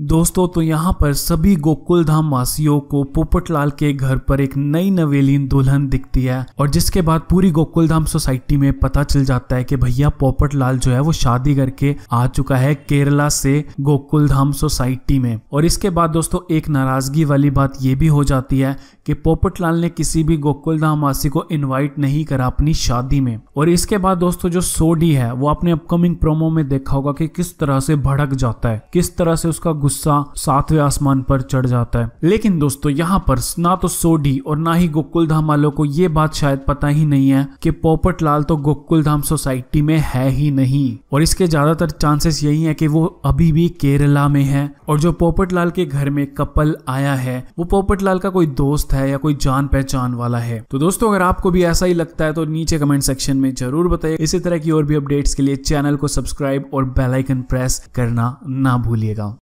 दोस्तों तो यहाँ पर सभी गोकुल धाम वासियों को पोपटलाल के घर पर एक नई नवेलीन दुल्हन दिखती है और जिसके बाद पूरी गोकुल धाम सोसाइटी में पता चल जाता है कि भैया पोपटलाल जो है वो शादी करके आ चुका है केरला से गोकुल धाम सोसाइटी में और इसके बाद दोस्तों एक नाराजगी वाली बात ये भी हो जाती है कि पोपटलाल ने किसी भी गोकुल धाम वासी को इन्वाइट नहीं करा अपनी शादी में और इसके बाद दोस्तों जो सोडी है वो अपने अपकमिंग प्रोमो में देखा होगा कि किस तरह से भड़क जाता है किस तरह से उसका गुस्सा सातवें आसमान पर चढ़ जाता है लेकिन दोस्तों यहाँ पर ना तो सोडी और ना ही गोकुल धाम वालों को ये बात शायद पता ही नहीं है कि पोपट लाल तो गोकुल धाम सोसाइटी में है ही नहीं और इसके ज्यादातर चांसेस यही है कि वो अभी भी केरला में है और जो पोपट लाल के घर में कपल आया है वो पोपट लाल का कोई दोस्त है या कोई जान पहचान वाला है तो दोस्तों अगर आपको भी ऐसा ही लगता है तो नीचे कमेंट सेक्शन में जरूर बताइए इसी तरह की और भी अपडेट्स के लिए चैनल को सब्सक्राइब और बेलाइकन प्रेस करना ना भूलिएगा